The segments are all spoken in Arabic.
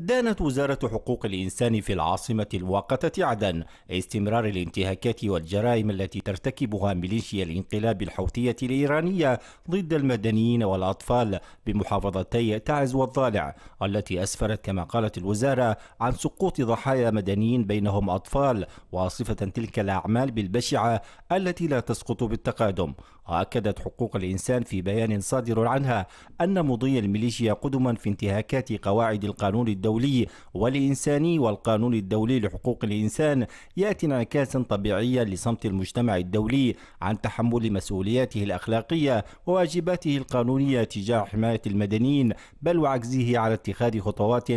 دانت وزارة حقوق الإنسان في العاصمة المؤقتة عدن استمرار الانتهاكات والجرائم التي ترتكبها ميليشيا الانقلاب الحوثية الإيرانية ضد المدنيين والأطفال بمحافظتي تعز والضالع التي أسفرت كما قالت الوزارة عن سقوط ضحايا مدنيين بينهم أطفال واصفة تلك الأعمال بالبشعة التي لا تسقط بالتقادم وأكدت حقوق الإنسان في بيان صادر عنها أن مضي الميليشيا قدما في انتهاكات قواعد القانون الدولي والإنساني والقانون الدولي لحقوق الإنسان يأتي انعكاسا طبيعيا لصمت المجتمع الدولي عن تحمل مسؤولياته الأخلاقية وواجباته القانونية تجاه حماية المدنيين بل وعجزه على اتخاذ خطوات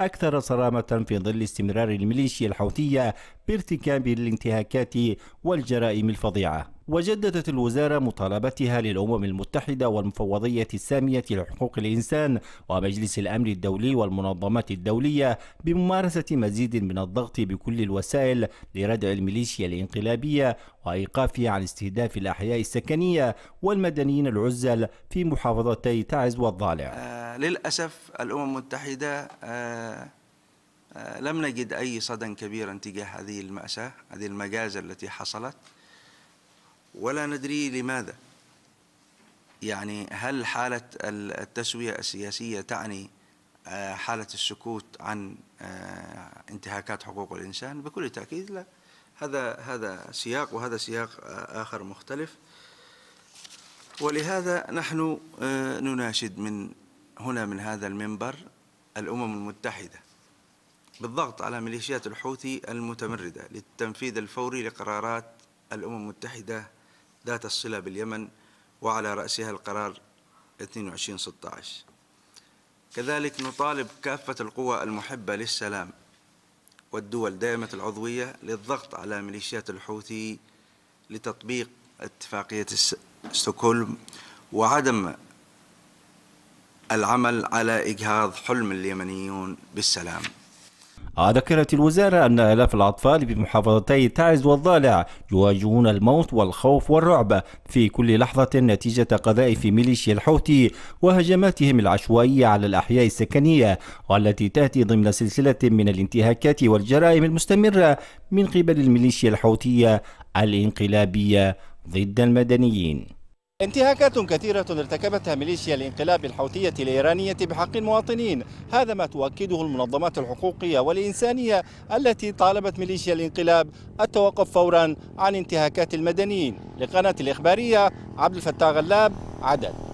أكثر صرامة في ظل استمرار الميليشيا الحوثية بارتكاب الانتهاكات والجرائم الفظيعة وجددت الوزارة مطالبتها للأمم المتحدة والمفوضية السامية لحقوق الإنسان ومجلس الأمن الدولي والمنظمات الدولية بممارسة مزيد من الضغط بكل الوسائل لردع الميليشيا الانقلابية وإيقافها عن استهداف الأحياء السكنية والمدنيين العزل في محافظتي تعز والضالع آه للأسف الأمم المتحدة آه آه لم نجد أي صدى كبيرا تجاه هذه المأساة هذه المجازر التي حصلت ولا ندري لماذا يعني هل حالة التسوية السياسية تعني آه، حالة السكوت عن آه، انتهاكات حقوق الإنسان بكل تأكيد لا هذا هذا سياق وهذا سياق آه، آخر مختلف ولهذا نحن نناشد من هنا من هذا المنبر الأمم المتحدة بالضغط على ميليشيات الحوثي المتمردة للتنفيذ الفوري لقرارات الأمم المتحدة ذات الصلة باليمن وعلى رأسها القرار 2216 كذلك نطالب كافة القوى المحبة للسلام والدول دائمة العضوية للضغط على ميليشيات الحوثي لتطبيق اتفاقية ستوكولم وعدم العمل على إجهاض حلم اليمنيون بالسلام آه، ذكرت الوزارة أن آلاف الأطفال بمحافظتي تعز والضالع يواجهون الموت والخوف والرعب في كل لحظة نتيجة قذائف ميليشيا الحوثي وهجماتهم العشوائية على الأحياء السكنية والتي تأتي ضمن سلسلة من الانتهاكات والجرائم المستمرة من قبل الميليشيا الحوثية الانقلابية ضد المدنيين انتهاكات كثيرة ارتكبتها ميليشيا الانقلاب الحوثية الإيرانية بحق المواطنين هذا ما تؤكده المنظمات الحقوقية والإنسانية التي طالبت ميليشيا الانقلاب التوقف فورا عن انتهاكات المدنيين لقناة الإخبارية عبد الفتاح غلاب عدد